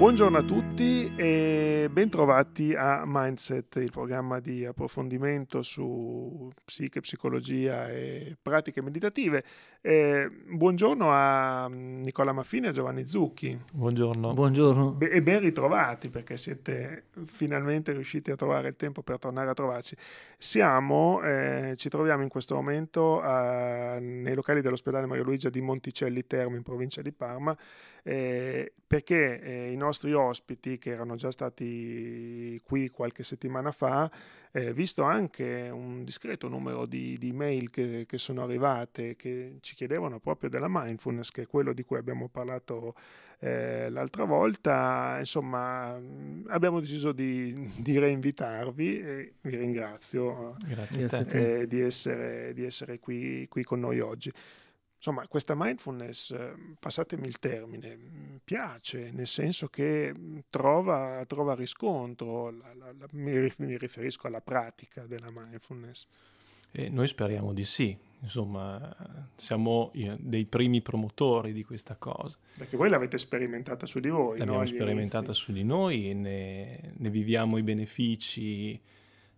Buongiorno a tutti e bentrovati a Mindset, il programma di approfondimento su psiche, psicologia e pratiche meditative. Eh, buongiorno a mm, Nicola Maffini e a Giovanni Zucchi. Buongiorno. buongiorno. Be- e ben ritrovati perché siete finalmente riusciti a trovare il tempo per tornare a trovarci. Siamo, eh, ci troviamo in questo momento a, nei locali dell'ospedale Maria Luigia di Monticelli Terme in provincia di Parma eh, perché eh, i nostri ospiti che erano già stati qui qualche settimana fa, eh, visto anche un discreto numero di, di mail che, che, sono arrivate, che ci chiedevano proprio della mindfulness, che è quello di cui abbiamo parlato eh, l'altra volta, insomma mm, abbiamo deciso di, di reinvitarvi e vi ringrazio eh, di essere, di, essere, qui, qui con noi oggi. Insomma, questa mindfulness, ehm, passatemi il termine, mm, piace, nel senso che mm, trova, trova riscontro, la, la, la, mi riferisco alla pratica della mindfulness. E noi speriamo di sì, insomma, siamo eh, dei primi promotori di questa cosa. Perché voi l'avete sperimentata su di voi. L'abbiamo no, sperimentata inizi. su di noi e ne, ne viviamo i benefici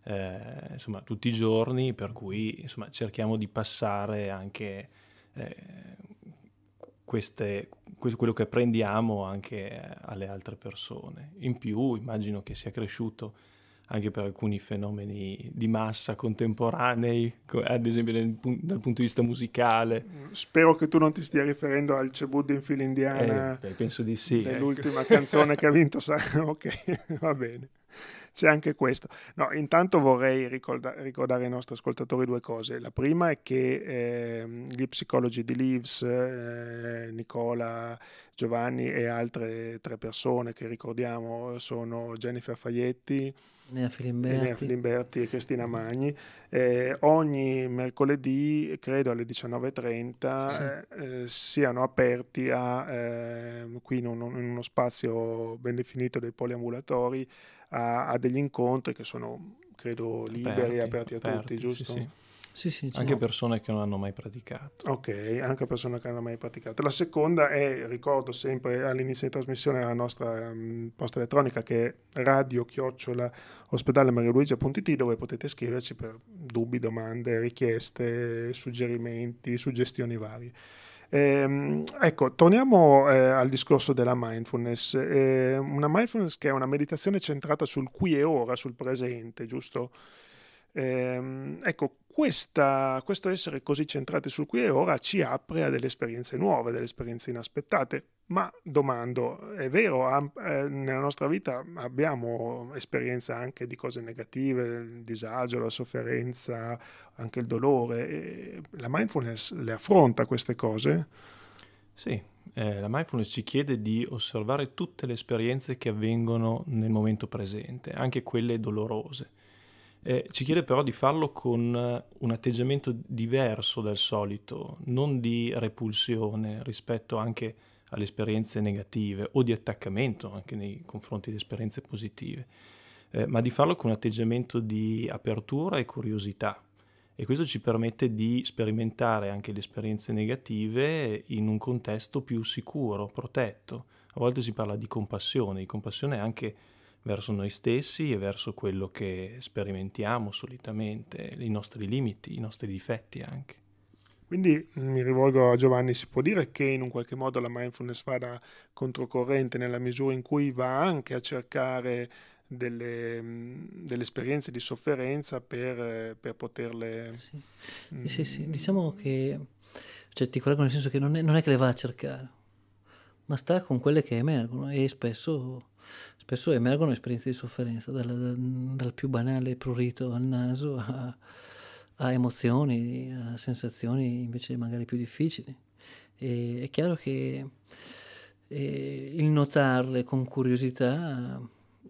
eh, insomma, tutti i giorni, per cui insomma, cerchiamo di passare anche eh, queste, quello che apprendiamo anche eh, alle altre persone. In più immagino che sia cresciuto anche per alcuni fenomeni di massa contemporanei, ad esempio dal, punto di vista musicale. Spero che tu non ti stia riferendo al Cebuddin in fila indiana. Eh, penso di sì. L'ultima ecco. canzone che ha vinto, sa... ok, va bene. c'è anche questo. No, intanto vorrei ricorda- ricordare ai nostri ascoltatori due cose. La prima è che eh, gli psicologi di Leaves, eh, Nicola, Giovanni e altre tre persone che ricordiamo sono Jennifer Faietti, Nea Filimberti. Nea Filimberti e Cristina Magni. Eh, ogni mercoledì, credo alle 19.30, sì. eh, siano aperti a, eh, qui in, un, in, uno spazio ben definito dei poliambulatori, a a, a degli incontri che sono, credo, liberi e aperti a aperti, tutti, giusto? Sì, sì. Sì, sì, anche no. persone che non hanno mai praticato. Ok, anche persone che non hanno mai praticato. La seconda è, ricordo sempre all'inizio di trasmissione la nostra um, posta elettronica che è radio-ospedale-marioluigia.it chiocciola dove potete scriverci per dubbi, domande, richieste, suggerimenti, suggestioni varie. Ehm, ecco, torniamo eh, al discorso della mindfulness. Eh, una mindfulness che è una meditazione centrata sul qui e ora, sul presente, giusto? Ehm, ecco, questa, questo essere così centrati sul qui e ora ci apre a delle esperienze nuove, delle esperienze inaspettate, ma domando, è vero, eh, nella nostra vita abbiamo esperienza anche di cose negative, il disagio, la sofferenza, anche il dolore. La mindfulness le affronta queste cose? Sì, eh, la mindfulness ci chiede di osservare tutte le esperienze che avvengono nel momento presente, anche quelle dolorose. Eh, ci chiede però di farlo con eh, un atteggiamento diverso dal solito, non di repulsione rispetto anche alle esperienze negative o di attaccamento anche nei confronti di esperienze positive, eh, ma di farlo con un atteggiamento di apertura e curiosità. E questo ci permette di sperimentare anche le esperienze negative in un contesto più sicuro, protetto. A volte si parla di compassione, di compassione anche verso noi stessi e verso quello che sperimentiamo solitamente, i nostri limiti, i nostri difetti anche. Quindi mm, mi rivolgo a Giovanni, si può dire che in un qualche modo la mindfulness vada controcorrente nella misura in cui va anche a cercare delle, mm, delle esperienze di sofferenza per, eh, per poterle... Sì. Mh, mm, sì, sì, diciamo che... Cioè, ti collego nel senso che non è, non è che le va a cercare, ma sta con quelle che emergono e spesso spesso emergono esperienze di sofferenza, dal, dal, più banale prurito al naso a, a emozioni, a sensazioni invece magari più difficili. E è chiaro che eh, il notarle con curiosità,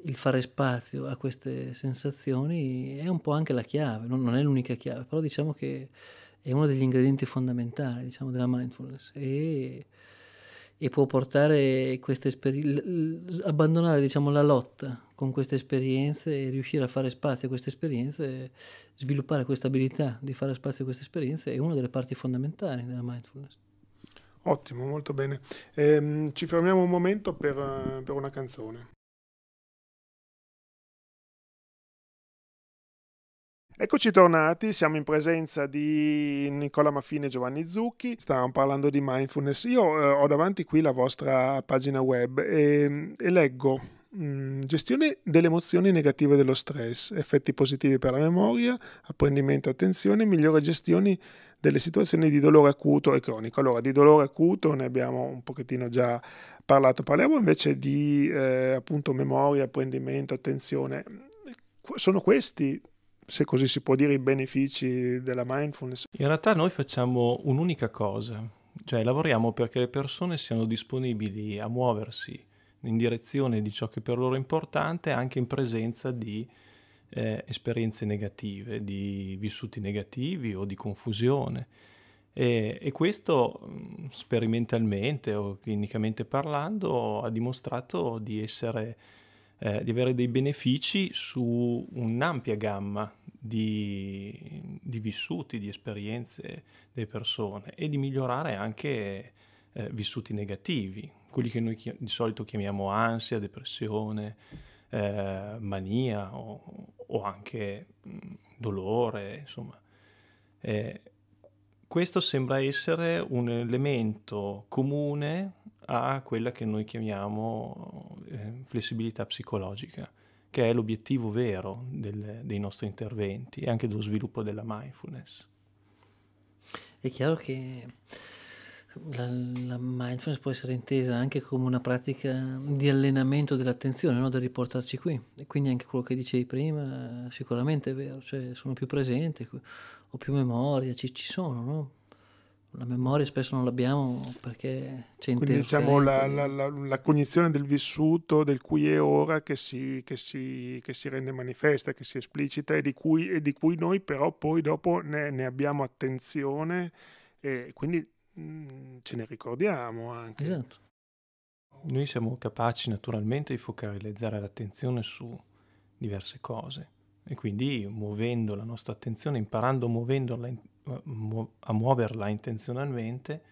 il fare spazio a queste sensazioni è un po' anche la chiave, non, non è l'unica chiave, però diciamo che è uno degli ingredienti fondamentali diciamo, della mindfulness e, e può portare queste esperienze, abbandonare diciamo, la lotta con queste esperienze e riuscire a fare spazio a queste esperienze, sviluppare questa abilità di fare spazio a queste esperienze è una delle parti fondamentali della mindfulness. Ottimo, molto bene. Ehm, ci fermiamo un momento per, per una canzone. Eccoci tornati, siamo in presenza di Nicola Maffine e Giovanni Zucchi, stavamo parlando di mindfulness. Io eh, ho davanti qui la vostra pagina web e, ehm, e leggo Mm, gestione delle emozioni negative dello stress, effetti positivi per la memoria, apprendimento e attenzione, migliore gestione delle situazioni di dolore acuto e cronico. Allora, di dolore acuto ne abbiamo un pochettino già parlato, parliamo invece di eh, appunto memoria, apprendimento, attenzione. Sono questi se così si può dire, i benefici della mindfulness? In realtà noi facciamo un'unica cosa, cioè lavoriamo perché le persone siano disponibili a muoversi, in direzione di ciò che per loro è importante anche in presenza di eh, esperienze negative, di vissuti negativi o di confusione. E, e, questo mm, sperimentalmente o clinicamente parlando ha dimostrato di, essere, eh, di avere dei benefici su un'ampia gamma di, di, vissuti, di esperienze delle persone e di migliorare anche eh, vissuti negativi, quelli che noi chi- di solito chiamiamo ansia, depressione, eh, mania o, o anche mh, dolore, insomma. Eh, questo sembra essere un elemento comune a quella che noi chiamiamo eh, flessibilità psicologica, che è l'obiettivo vero del, dei nostri interventi e anche dello sviluppo della mindfulness. È chiaro che la, la, mindfulness può essere intesa anche come una pratica di allenamento dell'attenzione, no? da riportarci qui. E quindi anche quello che dicevi prima sicuramente è vero, cioè sono più presente, ho più memoria, ci, ci sono, no? La memoria spesso non l'abbiamo perché c'è Quindi diciamo la, la, la, cognizione del vissuto, del qui e ora che si, che si, che si rende manifesta, che si esplicita e di cui, e di cui noi però poi dopo ne, ne abbiamo attenzione e quindi Mm, ce ne ricordiamo anche. Esatto. Noi siamo capaci naturalmente di focalizzare l'attenzione su diverse cose e quindi muovendo la nostra attenzione, imparando a muoverla intenzionalmente,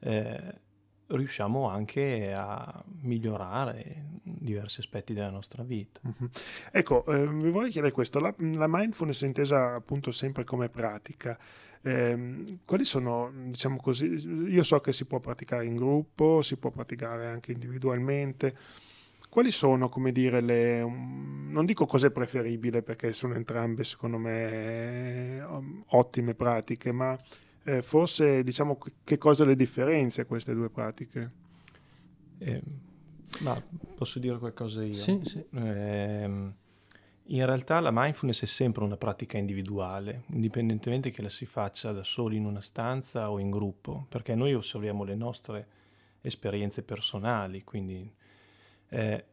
eh, riusciamo anche a migliorare diversi aspetti della nostra vita. Uh-huh. Ecco, eh, vi vorrei chiedere questo, la, la mindfulness è intesa appunto sempre come pratica, eh, quali sono, diciamo così, io so che si può praticare in gruppo, si può praticare anche individualmente, quali sono, come dire, le, mm, non dico cos'è preferibile perché sono entrambe secondo me mm, ottime pratiche, ma eh, forse diciamo che cosa le differenzia queste due pratiche? Eh, ma posso dire qualcosa io? Sì, sì. Eh, in realtà la mindfulness è sempre una pratica individuale, indipendentemente che la si faccia da soli in una stanza o in gruppo, perché noi osserviamo le nostre esperienze personali, quindi eh,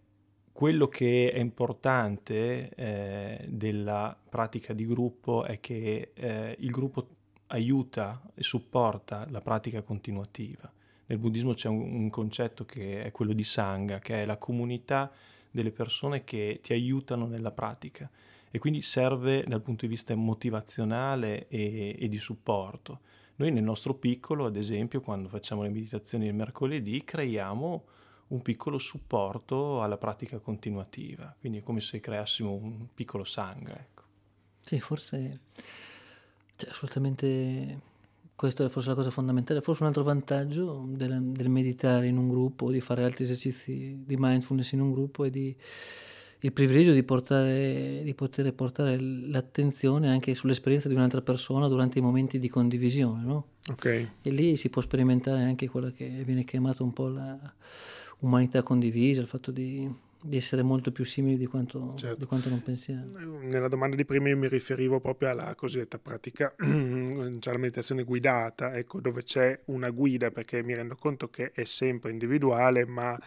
quello che è importante eh, della pratica di gruppo è che eh, il gruppo aiuta e supporta la pratica continuativa nel buddismo c'è un, un concetto che è quello di sangha, che è la comunità delle persone che ti aiutano nella pratica e quindi serve dal punto di vista motivazionale e, e, di supporto. Noi nel nostro piccolo, ad esempio, quando facciamo le meditazioni il mercoledì, creiamo un piccolo supporto alla pratica continuativa, quindi è come se creassimo un piccolo sangue. Ecco. Sì, forse cioè, assolutamente questa è forse la cosa fondamentale, forse un altro vantaggio del, del meditare in un gruppo, di fare altri esercizi di mindfulness in un gruppo è di, il privilegio di, portare, di poter portare l'attenzione anche sull'esperienza di un'altra persona durante i momenti di condivisione. No? Okay. E lì si può sperimentare anche quella che viene chiamata un po' la umanità condivisa, il fatto di di essere molto più simili di quanto, certo. di quanto, non pensiamo. Nella domanda di prima io mi riferivo proprio alla cosiddetta pratica, cioè la meditazione guidata, ecco, dove c'è una guida, perché mi rendo conto che è sempre individuale, ma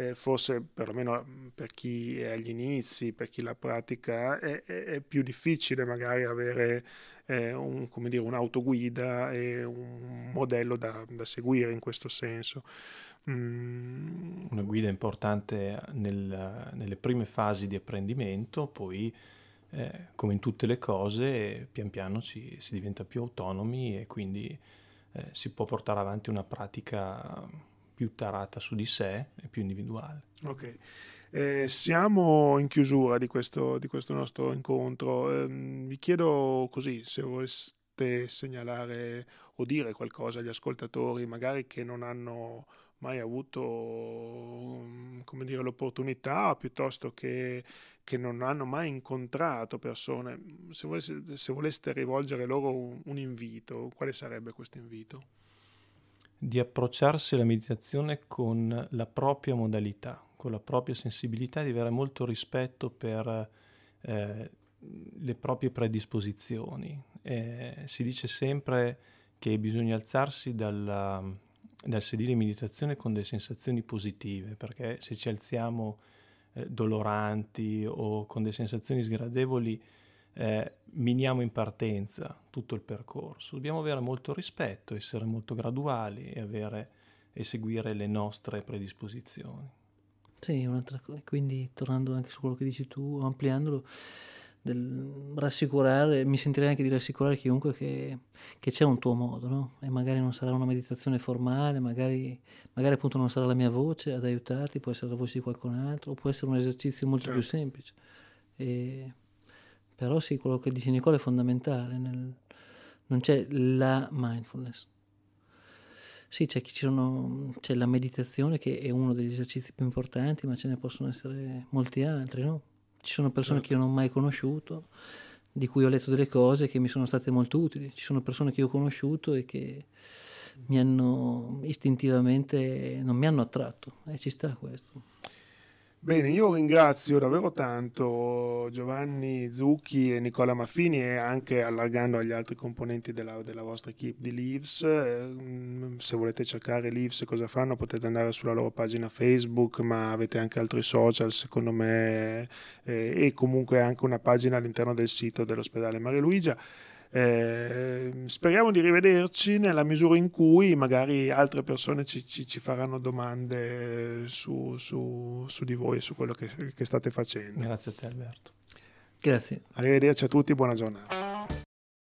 eh, forse perlomeno mm, per chi è agli inizi, per chi la pratica, è, è, è più difficile magari avere eh, un, dire, un'autoguida e un modello da, da seguire in questo senso. Mm. Una guida importante nel, nelle prime fasi di apprendimento, poi eh, come in tutte le cose pian piano ci, si diventa più autonomi e quindi eh, si può portare avanti una pratica più tarata su di sé e più individuale. Ok. Eh, siamo in chiusura di questo, di questo nostro incontro. Eh, vi chiedo così se voleste segnalare o dire qualcosa agli ascoltatori, magari che non hanno mai avuto mm, dire, l'opportunità piuttosto che, che, non hanno mai incontrato persone. Mm, se voleste, se voleste rivolgere loro un, un invito, quale sarebbe questo invito? di approcciarsi alla meditazione con la propria modalità, con la propria sensibilità, di avere molto rispetto per eh, le proprie predisposizioni. Eh, si dice sempre che bisogna alzarsi dalla, dal sedile in meditazione con delle sensazioni positive, perché se ci alziamo eh, doloranti o con delle sensazioni sgradevoli, eh, miniamo in partenza tutto il percorso, dobbiamo avere molto rispetto, essere molto graduali e, avere, e seguire le nostre predisposizioni. Sì, un'altra cosa, quindi tornando anche su quello che dici tu, ampliandolo, del, rassicurare, mi sentirei anche di rassicurare chiunque che, che c'è un tuo modo, no? E magari non sarà una meditazione formale, magari, magari, appunto non sarà la mia voce ad aiutarti, può essere la voce di qualcun altro, può essere un esercizio molto certo. più semplice. E però sì, quello che dice Nicola è fondamentale, nel... non c'è la mindfulness. Sì, c'è, sono... c'è la meditazione che è uno degli esercizi più importanti, ma ce ne possono essere molti altri, no? Ci sono persone certo. che io non ho mai conosciuto, di cui ho letto delle cose che mi sono state molto utili. Ci sono persone che io ho conosciuto e che mi hanno istintivamente non mi hanno attratto e eh, ci sta questo. Bene, io ringrazio davvero tanto Giovanni Zucchi e Nicola Maffini e anche allargando agli altri componenti della, della vostra equip di Leaves. Ehm, se volete cercare Leaves cosa fanno potete andare sulla loro pagina Facebook, ma avete anche altri social secondo me eh, e comunque anche una pagina all'interno del sito dell'ospedale Mare Luigia. Eh, speriamo di rivederci nella misura in cui magari altre persone ci, ci, ci faranno domande su, su, su, di voi, su quello che, che state facendo. Grazie a te Alberto. Grazie. Arrivederci a tutti, buona giornata.